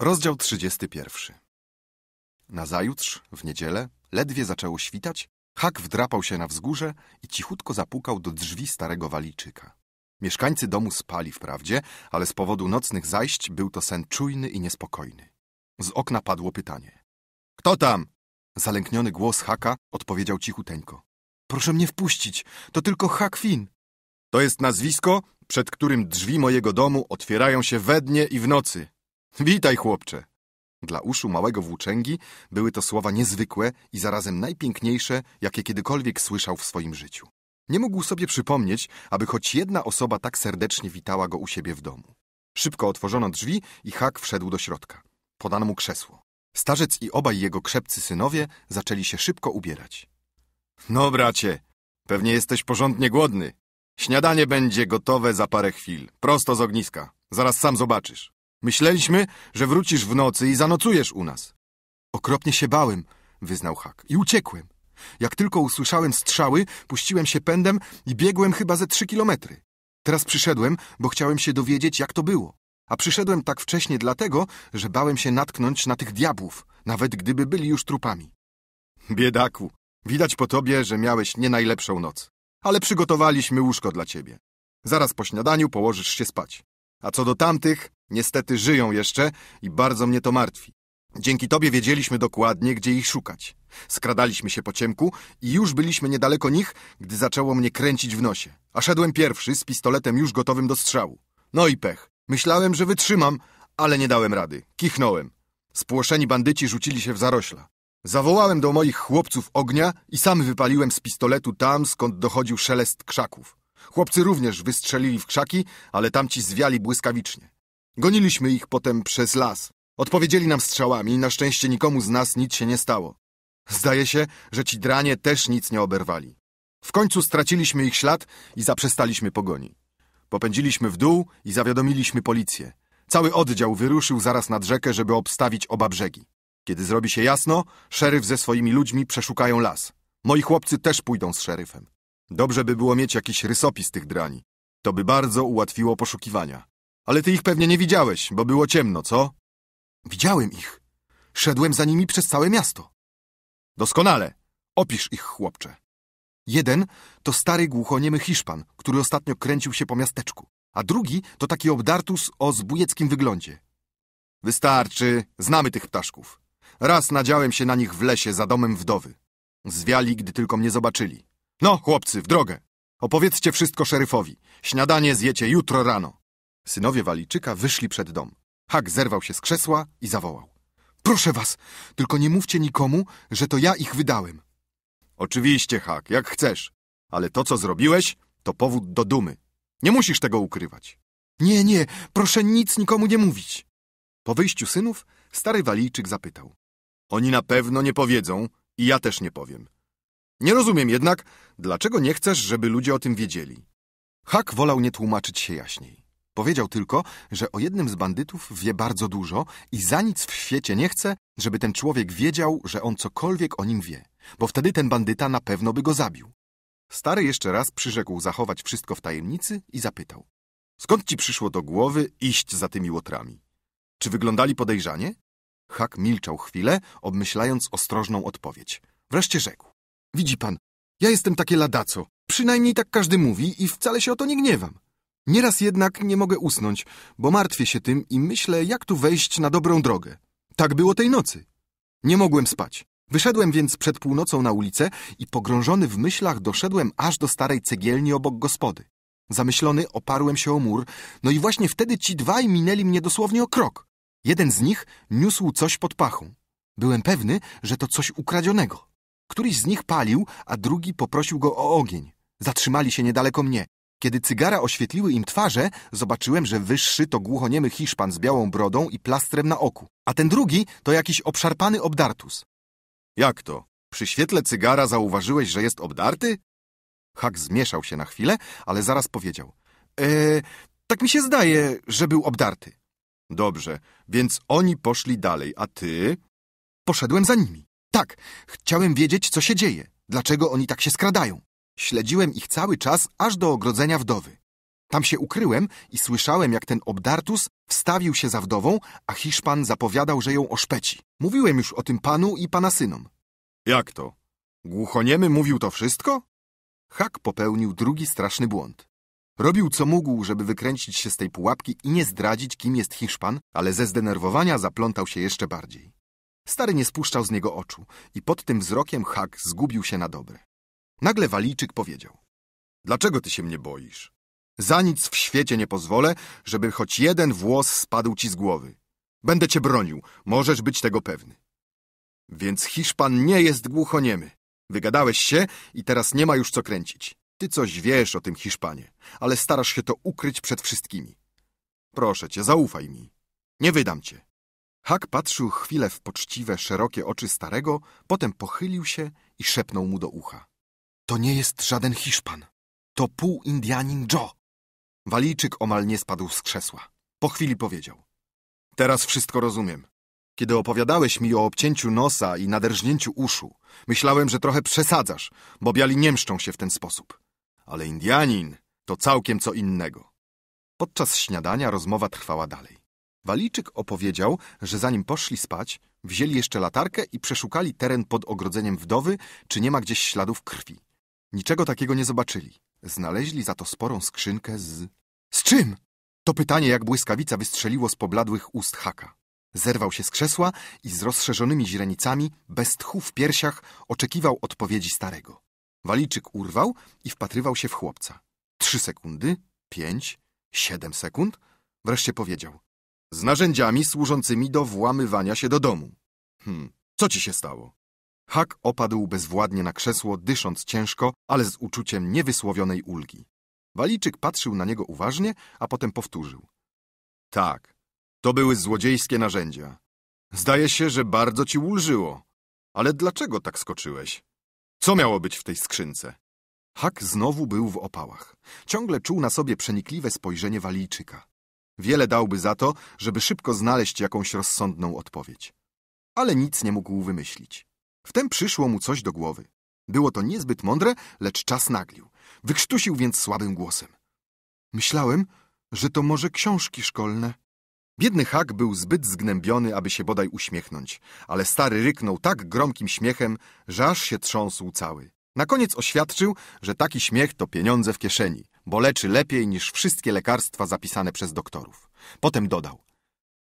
Rozdział 31. Nazajutrz, w niedzielę, ledwie zaczęło świtać, Hak wdrapał się na wzgórze i cichutko zapukał do drzwi starego waliczyka. Mieszkańcy domu spali wprawdzie, ale z powodu nocnych zajść był to sen czujny i niespokojny. Z okna padło pytanie. Kto tam? Zalękniony głos Haka odpowiedział cichuteńko. Proszę mnie wpuścić, to tylko Hak Fin. To jest nazwisko, przed którym drzwi mojego domu otwierają się we dnie i w nocy. Witaj, chłopcze! Dla uszu małego włóczęgi były to słowa niezwykłe i zarazem najpiękniejsze, jakie kiedykolwiek słyszał w swoim życiu. Nie mógł sobie przypomnieć, aby choć jedna osoba tak serdecznie witała go u siebie w domu. Szybko otworzono drzwi i Hak wszedł do środka. Podano mu krzesło. Starzec i obaj jego krzepcy synowie zaczęli się szybko ubierać. No, bracie, pewnie jesteś porządnie głodny. Śniadanie będzie gotowe za parę chwil, prosto z ogniska. Zaraz sam zobaczysz. Myśleliśmy, że wrócisz w nocy i zanocujesz u nas. Okropnie się bałem, wyznał Hak, i uciekłem. Jak tylko usłyszałem strzały, puściłem się pędem i biegłem chyba ze trzy kilometry. Teraz przyszedłem, bo chciałem się dowiedzieć, jak to było. A przyszedłem tak wcześnie dlatego, że bałem się natknąć na tych diabłów, nawet gdyby byli już trupami. Biedaku, widać po tobie, że miałeś nie najlepszą noc. Ale przygotowaliśmy łóżko dla ciebie. Zaraz po śniadaniu położysz się spać. A co do tamtych, Niestety żyją jeszcze i bardzo mnie to martwi. Dzięki tobie wiedzieliśmy dokładnie, gdzie ich szukać. Skradaliśmy się po ciemku i już byliśmy niedaleko nich, gdy zaczęło mnie kręcić w nosie. A szedłem pierwszy z pistoletem już gotowym do strzału. No i pech. Myślałem, że wytrzymam, ale nie dałem rady. Kichnąłem. Spłoszeni bandyci rzucili się w zarośla. Zawołałem do moich chłopców ognia i sam wypaliłem z pistoletu tam, skąd dochodził szelest krzaków. Chłopcy również wystrzelili w krzaki, ale tamci zwiali błyskawicznie. Goniliśmy ich potem przez las. Odpowiedzieli nam strzałami i na szczęście nikomu z nas nic się nie stało. Zdaje się, że ci dranie też nic nie oberwali. W końcu straciliśmy ich ślad i zaprzestaliśmy pogoni. Popędziliśmy w dół i zawiadomiliśmy policję. Cały oddział wyruszył zaraz nad rzekę, żeby obstawić oba brzegi. Kiedy zrobi się jasno, szeryf ze swoimi ludźmi przeszukają las. Moi chłopcy też pójdą z szeryfem. Dobrze by było mieć jakiś rysopis tych drani. To by bardzo ułatwiło poszukiwania. Ale ty ich pewnie nie widziałeś, bo było ciemno, co? Widziałem ich. Szedłem za nimi przez całe miasto. Doskonale. Opisz ich, chłopcze. Jeden to stary głuchoniemy Hiszpan, który ostatnio kręcił się po miasteczku, a drugi to taki obdartus o zbójeckim wyglądzie. Wystarczy, znamy tych ptaszków. Raz nadziałem się na nich w lesie za domem wdowy. Zwiali, gdy tylko mnie zobaczyli. No, chłopcy, w drogę. Opowiedzcie wszystko szeryfowi. Śniadanie zjecie jutro rano. Synowie Waliczyka wyszli przed dom. Hak zerwał się z krzesła i zawołał. Proszę was, tylko nie mówcie nikomu, że to ja ich wydałem. Oczywiście, Hak, jak chcesz. Ale to, co zrobiłeś, to powód do dumy. Nie musisz tego ukrywać. Nie, nie, proszę nic nikomu nie mówić. Po wyjściu synów stary Walijczyk zapytał. Oni na pewno nie powiedzą i ja też nie powiem. Nie rozumiem jednak, dlaczego nie chcesz, żeby ludzie o tym wiedzieli. Hak wolał nie tłumaczyć się jaśniej. Powiedział tylko, że o jednym z bandytów wie bardzo dużo i za nic w świecie nie chce, żeby ten człowiek wiedział, że on cokolwiek o nim wie, bo wtedy ten bandyta na pewno by go zabił. Stary jeszcze raz przyrzekł zachować wszystko w tajemnicy i zapytał. Skąd ci przyszło do głowy iść za tymi łotrami? Czy wyglądali podejrzanie? Hak milczał chwilę, obmyślając ostrożną odpowiedź. Wreszcie rzekł. Widzi pan, ja jestem takie ladaco. Przynajmniej tak każdy mówi i wcale się o to nie gniewam. Nieraz jednak nie mogę usnąć, bo martwię się tym i myślę, jak tu wejść na dobrą drogę. Tak było tej nocy. Nie mogłem spać. Wyszedłem więc przed północą na ulicę i pogrążony w myślach doszedłem aż do starej cegielni obok gospody. Zamyślony oparłem się o mur, no i właśnie wtedy ci dwaj minęli mnie dosłownie o krok. Jeden z nich niósł coś pod pachą. Byłem pewny, że to coś ukradzionego. Któryś z nich palił, a drugi poprosił go o ogień. Zatrzymali się niedaleko mnie. Kiedy cygara oświetliły im twarze, zobaczyłem, że wyższy to głuchoniemy Hiszpan z białą brodą i plastrem na oku, a ten drugi to jakiś obszarpany obdartus. Jak to? Przy świetle cygara zauważyłeś, że jest obdarty? Hak zmieszał się na chwilę, ale zaraz powiedział. E, tak mi się zdaje, że był obdarty. Dobrze, więc oni poszli dalej, a ty? Poszedłem za nimi. Tak, chciałem wiedzieć, co się dzieje, dlaczego oni tak się skradają. Śledziłem ich cały czas, aż do ogrodzenia wdowy. Tam się ukryłem i słyszałem, jak ten obdartus wstawił się za wdową, a Hiszpan zapowiadał, że ją oszpeci. Mówiłem już o tym panu i pana synom. Jak to? Głuchoniemy mówił to wszystko? Hak popełnił drugi straszny błąd. Robił co mógł, żeby wykręcić się z tej pułapki i nie zdradzić, kim jest Hiszpan, ale ze zdenerwowania zaplątał się jeszcze bardziej. Stary nie spuszczał z niego oczu i pod tym wzrokiem Hak zgubił się na dobre. Nagle Walijczyk powiedział. Dlaczego ty się mnie boisz? Za nic w świecie nie pozwolę, żeby choć jeden włos spadł ci z głowy. Będę cię bronił, możesz być tego pewny. Więc Hiszpan nie jest głuchoniemy. Wygadałeś się i teraz nie ma już co kręcić. Ty coś wiesz o tym Hiszpanie, ale starasz się to ukryć przed wszystkimi. Proszę cię, zaufaj mi. Nie wydam cię. Hak patrzył chwilę w poczciwe, szerokie oczy starego, potem pochylił się i szepnął mu do ucha. To nie jest żaden Hiszpan. To pół-Indianin Joe. Walijczyk omal nie spadł z krzesła. Po chwili powiedział. Teraz wszystko rozumiem. Kiedy opowiadałeś mi o obcięciu nosa i naderżnięciu uszu, myślałem, że trochę przesadzasz, bo biali nie mszczą się w ten sposób. Ale Indianin to całkiem co innego. Podczas śniadania rozmowa trwała dalej. Walijczyk opowiedział, że zanim poszli spać, wzięli jeszcze latarkę i przeszukali teren pod ogrodzeniem wdowy, czy nie ma gdzieś śladów krwi. Niczego takiego nie zobaczyli. Znaleźli za to sporą skrzynkę z... Z czym? To pytanie jak błyskawica wystrzeliło z pobladłych ust Haka. Zerwał się z krzesła i z rozszerzonymi źrenicami, bez tchu w piersiach, oczekiwał odpowiedzi starego. Waliczyk urwał i wpatrywał się w chłopca. Trzy sekundy, pięć, siedem sekund. Wreszcie powiedział. Z narzędziami służącymi do włamywania się do domu. Hm, co ci się stało? Hak opadł bezwładnie na krzesło, dysząc ciężko, ale z uczuciem niewysłowionej ulgi. Waliczyk patrzył na niego uważnie, a potem powtórzył. Tak, to były złodziejskie narzędzia. Zdaje się, że bardzo ci ulżyło. Ale dlaczego tak skoczyłeś? Co miało być w tej skrzynce? Hak znowu był w opałach. Ciągle czuł na sobie przenikliwe spojrzenie Walijczyka. Wiele dałby za to, żeby szybko znaleźć jakąś rozsądną odpowiedź. Ale nic nie mógł wymyślić. Wtem przyszło mu coś do głowy. Było to niezbyt mądre, lecz czas naglił. Wykrztusił więc słabym głosem. Myślałem, że to może książki szkolne. Biedny Hak był zbyt zgnębiony, aby się bodaj uśmiechnąć, ale stary ryknął tak gromkim śmiechem, że aż się trząsł cały. Na koniec oświadczył, że taki śmiech to pieniądze w kieszeni, bo leczy lepiej niż wszystkie lekarstwa zapisane przez doktorów. Potem dodał.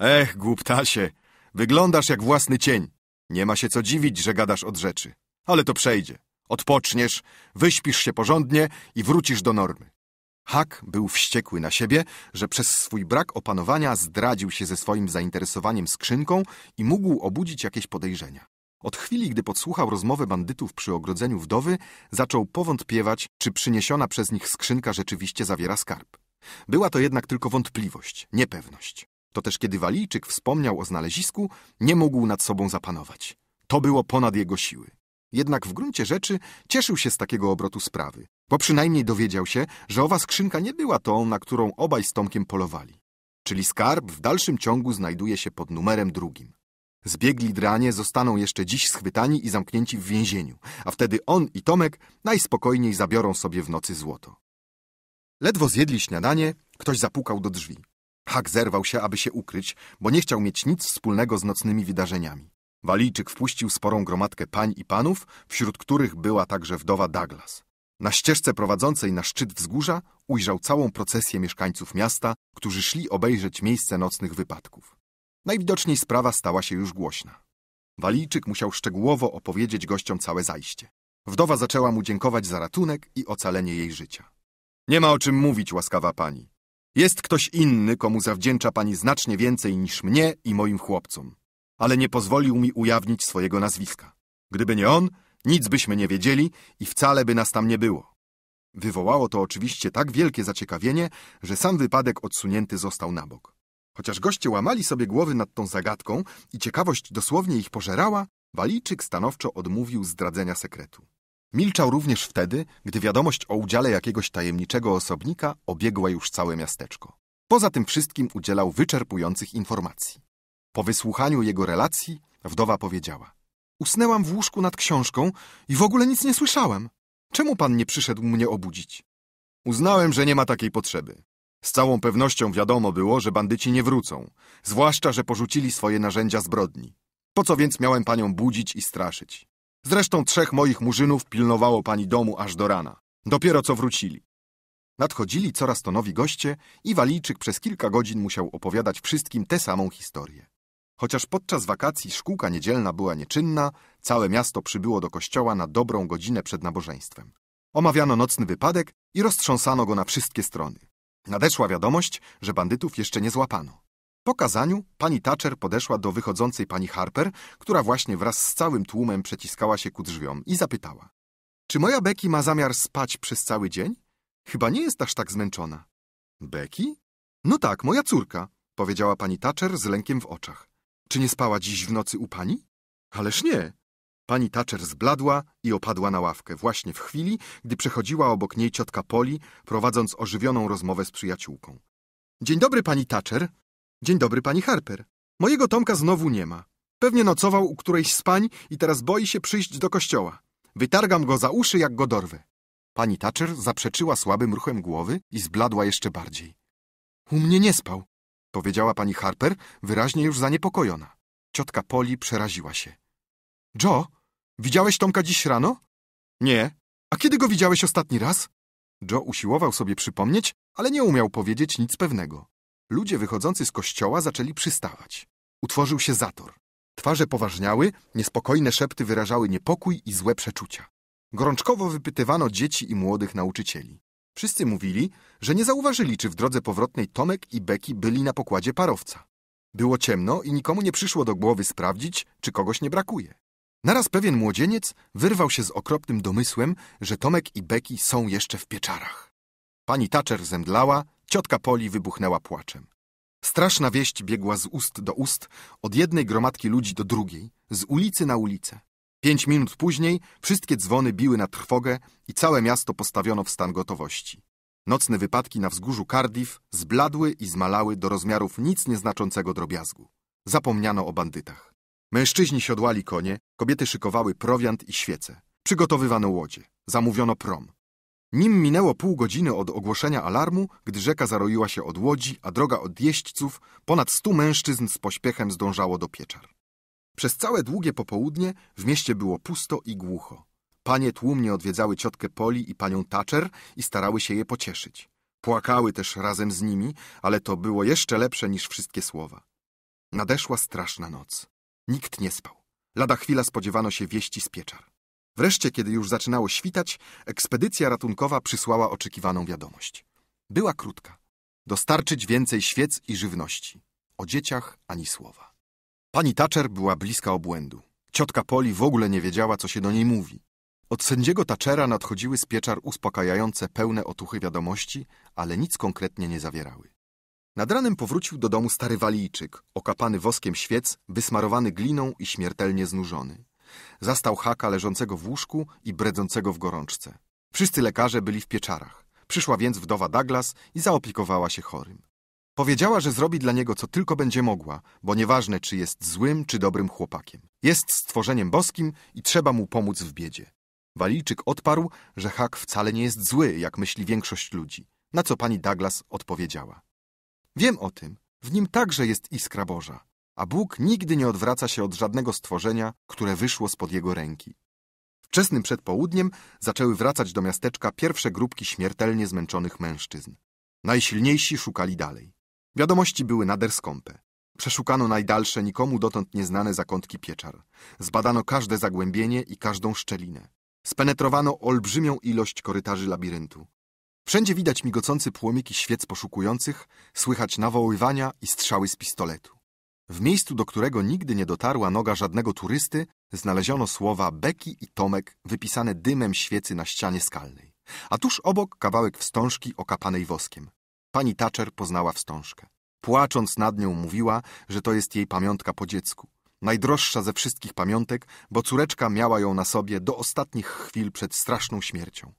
Ech, głuptasie, wyglądasz jak własny cień. Nie ma się co dziwić, że gadasz od rzeczy. Ale to przejdzie. Odpoczniesz, wyśpisz się porządnie i wrócisz do normy. Hak był wściekły na siebie, że przez swój brak opanowania zdradził się ze swoim zainteresowaniem skrzynką i mógł obudzić jakieś podejrzenia. Od chwili, gdy podsłuchał rozmowę bandytów przy ogrodzeniu wdowy, zaczął powątpiewać, czy przyniesiona przez nich skrzynka rzeczywiście zawiera skarb. Była to jednak tylko wątpliwość, niepewność. To też kiedy Walijczyk wspomniał o znalezisku, nie mógł nad sobą zapanować. To było ponad jego siły. Jednak w gruncie rzeczy cieszył się z takiego obrotu sprawy, bo przynajmniej dowiedział się, że owa skrzynka nie była tą, na którą obaj z Tomkiem polowali. Czyli skarb w dalszym ciągu znajduje się pod numerem drugim. Zbiegli dranie zostaną jeszcze dziś schwytani i zamknięci w więzieniu, a wtedy on i Tomek najspokojniej zabiorą sobie w nocy złoto. Ledwo zjedli śniadanie, ktoś zapukał do drzwi. Hak zerwał się, aby się ukryć, bo nie chciał mieć nic wspólnego z nocnymi wydarzeniami. Walijczyk wpuścił sporą gromadkę pań i panów, wśród których była także wdowa Douglas. Na ścieżce prowadzącej na szczyt wzgórza ujrzał całą procesję mieszkańców miasta, którzy szli obejrzeć miejsce nocnych wypadków. Najwidoczniej sprawa stała się już głośna. Walijczyk musiał szczegółowo opowiedzieć gościom całe zajście. Wdowa zaczęła mu dziękować za ratunek i ocalenie jej życia. Nie ma o czym mówić, łaskawa pani. Jest ktoś inny, komu zawdzięcza pani znacznie więcej niż mnie i moim chłopcom, ale nie pozwolił mi ujawnić swojego nazwiska. Gdyby nie on, nic byśmy nie wiedzieli i wcale by nas tam nie było. Wywołało to oczywiście tak wielkie zaciekawienie, że sam wypadek odsunięty został na bok. Chociaż goście łamali sobie głowy nad tą zagadką i ciekawość dosłownie ich pożerała, Walijczyk stanowczo odmówił zdradzenia sekretu. Milczał również wtedy, gdy wiadomość o udziale jakiegoś tajemniczego osobnika obiegła już całe miasteczko. Poza tym wszystkim udzielał wyczerpujących informacji. Po wysłuchaniu jego relacji wdowa powiedziała Usnęłam w łóżku nad książką i w ogóle nic nie słyszałem. Czemu pan nie przyszedł mnie obudzić? Uznałem, że nie ma takiej potrzeby. Z całą pewnością wiadomo było, że bandyci nie wrócą, zwłaszcza, że porzucili swoje narzędzia zbrodni. Po co więc miałem panią budzić i straszyć? Zresztą trzech moich murzynów pilnowało pani domu aż do rana. Dopiero co wrócili. Nadchodzili coraz to nowi goście i Walijczyk przez kilka godzin musiał opowiadać wszystkim tę samą historię. Chociaż podczas wakacji szkółka niedzielna była nieczynna, całe miasto przybyło do kościoła na dobrą godzinę przed nabożeństwem. Omawiano nocny wypadek i roztrząsano go na wszystkie strony. Nadeszła wiadomość, że bandytów jeszcze nie złapano. Po kazaniu pani Thatcher podeszła do wychodzącej pani Harper, która właśnie wraz z całym tłumem przeciskała się ku drzwiom i zapytała. Czy moja Becky ma zamiar spać przez cały dzień? Chyba nie jest aż tak zmęczona. Becky? No tak, moja córka, powiedziała pani Thatcher z lękiem w oczach. Czy nie spała dziś w nocy u pani? Ależ nie. Pani Thatcher zbladła i opadła na ławkę właśnie w chwili, gdy przechodziła obok niej ciotka Poli, prowadząc ożywioną rozmowę z przyjaciółką. Dzień dobry, pani Thatcher, Dzień dobry, pani Harper. Mojego Tomka znowu nie ma. Pewnie nocował u którejś z pań i teraz boi się przyjść do kościoła. Wytargam go za uszy, jak go dorwę. Pani Thatcher zaprzeczyła słabym ruchem głowy i zbladła jeszcze bardziej. U mnie nie spał, powiedziała pani Harper, wyraźnie już zaniepokojona. Ciotka Poli przeraziła się. Joe, widziałeś Tomka dziś rano? Nie. A kiedy go widziałeś ostatni raz? Joe usiłował sobie przypomnieć, ale nie umiał powiedzieć nic pewnego ludzie wychodzący z kościoła zaczęli przystawać. Utworzył się zator. Twarze poważniały, niespokojne szepty wyrażały niepokój i złe przeczucia. Gorączkowo wypytywano dzieci i młodych nauczycieli. Wszyscy mówili, że nie zauważyli, czy w drodze powrotnej Tomek i Beki byli na pokładzie parowca. Było ciemno i nikomu nie przyszło do głowy sprawdzić, czy kogoś nie brakuje. Naraz pewien młodzieniec wyrwał się z okropnym domysłem, że Tomek i Beki są jeszcze w pieczarach. Pani Thatcher zemdlała, ciotka Poli wybuchnęła płaczem. Straszna wieść biegła z ust do ust, od jednej gromadki ludzi do drugiej, z ulicy na ulicę. Pięć minut później wszystkie dzwony biły na trwogę i całe miasto postawiono w stan gotowości. Nocne wypadki na wzgórzu Cardiff zbladły i zmalały do rozmiarów nic nieznaczącego drobiazgu. Zapomniano o bandytach. Mężczyźni siodłali konie, kobiety szykowały prowiant i świece. Przygotowywano łodzie. Zamówiono prom. Nim minęło pół godziny od ogłoszenia alarmu, gdy rzeka zaroiła się od łodzi, a droga od jeźdźców, ponad stu mężczyzn z pośpiechem zdążało do pieczar. Przez całe długie popołudnie w mieście było pusto i głucho. Panie tłumnie odwiedzały ciotkę Poli i panią Thatcher i starały się je pocieszyć. Płakały też razem z nimi, ale to było jeszcze lepsze niż wszystkie słowa. Nadeszła straszna noc. Nikt nie spał. Lada chwila spodziewano się wieści z pieczar. Wreszcie, kiedy już zaczynało świtać, ekspedycja ratunkowa przysłała oczekiwaną wiadomość. Była krótka. Dostarczyć więcej świec i żywności. O dzieciach ani słowa. Pani Thatcher była bliska obłędu. Ciotka Poli w ogóle nie wiedziała, co się do niej mówi. Od sędziego Thatchera nadchodziły z pieczar uspokajające, pełne otuchy wiadomości, ale nic konkretnie nie zawierały. Nad ranem powrócił do domu stary walijczyk, okapany woskiem świec, wysmarowany gliną i śmiertelnie znużony. Zastał Haka leżącego w łóżku i bredzącego w gorączce. Wszyscy lekarze byli w pieczarach. Przyszła więc wdowa Douglas i zaopiekowała się chorym. Powiedziała, że zrobi dla niego co tylko będzie mogła, bo nieważne czy jest złym czy dobrym chłopakiem. Jest stworzeniem boskim i trzeba mu pomóc w biedzie. Walijczyk odparł, że Hak wcale nie jest zły, jak myśli większość ludzi, na co pani Douglas odpowiedziała. Wiem o tym, w nim także jest iskra Boża a Bóg nigdy nie odwraca się od żadnego stworzenia, które wyszło spod jego ręki. Wczesnym przedpołudniem zaczęły wracać do miasteczka pierwsze grupki śmiertelnie zmęczonych mężczyzn. Najsilniejsi szukali dalej. Wiadomości były nader skąpe. Przeszukano najdalsze, nikomu dotąd nieznane zakątki pieczar. Zbadano każde zagłębienie i każdą szczelinę. Spenetrowano olbrzymią ilość korytarzy labiryntu. Wszędzie widać migocące płomyki świec poszukujących, słychać nawoływania i strzały z pistoletu. W miejscu, do którego nigdy nie dotarła noga żadnego turysty, znaleziono słowa Beki i Tomek wypisane dymem świecy na ścianie skalnej. A tuż obok kawałek wstążki okapanej woskiem. Pani Thatcher poznała wstążkę. Płacząc nad nią mówiła, że to jest jej pamiątka po dziecku. Najdroższa ze wszystkich pamiątek, bo córeczka miała ją na sobie do ostatnich chwil przed straszną śmiercią.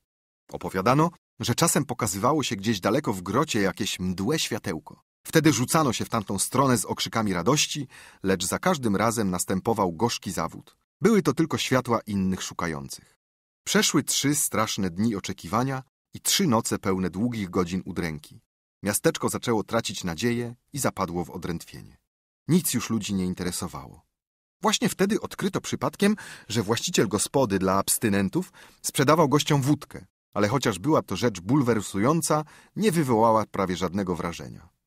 Opowiadano, że czasem pokazywało się gdzieś daleko w grocie jakieś mdłe światełko. Wtedy rzucano się w tamtą stronę z okrzykami radości, lecz za każdym razem następował gorzki zawód. Były to tylko światła innych szukających. Przeszły trzy straszne dni oczekiwania i trzy noce pełne długich godzin udręki. Miasteczko zaczęło tracić nadzieję i zapadło w odrętwienie. Nic już ludzi nie interesowało. Właśnie wtedy odkryto przypadkiem, że właściciel gospody dla abstynentów sprzedawał gościom wódkę, ale chociaż była to rzecz bulwersująca, nie wywołała prawie żadnego wrażenia.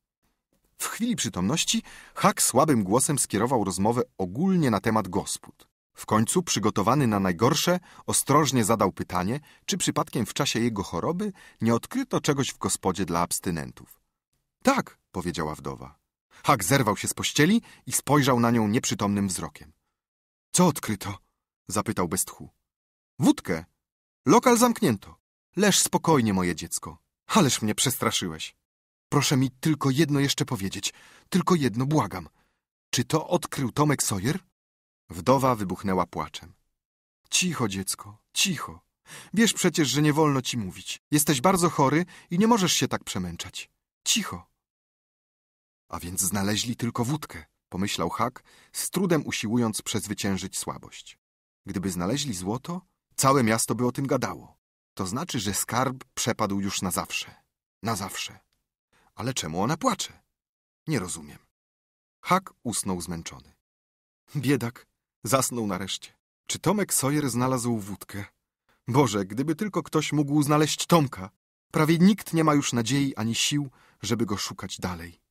W chwili przytomności Hak słabym głosem skierował rozmowę ogólnie na temat gospód. W końcu, przygotowany na najgorsze, ostrożnie zadał pytanie, czy przypadkiem w czasie jego choroby nie odkryto czegoś w gospodzie dla abstynentów. Tak, powiedziała wdowa. Hak zerwał się z pościeli i spojrzał na nią nieprzytomnym wzrokiem. Co odkryto? zapytał bez tchu. Wódkę. Lokal zamknięto. Leż spokojnie, moje dziecko. Ależ mnie przestraszyłeś. Proszę mi tylko jedno jeszcze powiedzieć. Tylko jedno, błagam. Czy to odkrył Tomek Sojer? Wdowa wybuchnęła płaczem. Cicho, dziecko, cicho. Wiesz przecież, że nie wolno ci mówić. Jesteś bardzo chory i nie możesz się tak przemęczać. Cicho. A więc znaleźli tylko wódkę, pomyślał Hak, z trudem usiłując przezwyciężyć słabość. Gdyby znaleźli złoto, całe miasto by o tym gadało. To znaczy, że skarb przepadł już na zawsze. Na zawsze. Ale czemu ona płacze? Nie rozumiem. Hak usnął zmęczony. Biedak, zasnął nareszcie. Czy Tomek Sawyer znalazł wódkę? Boże, gdyby tylko ktoś mógł znaleźć Tomka. Prawie nikt nie ma już nadziei ani sił, żeby go szukać dalej.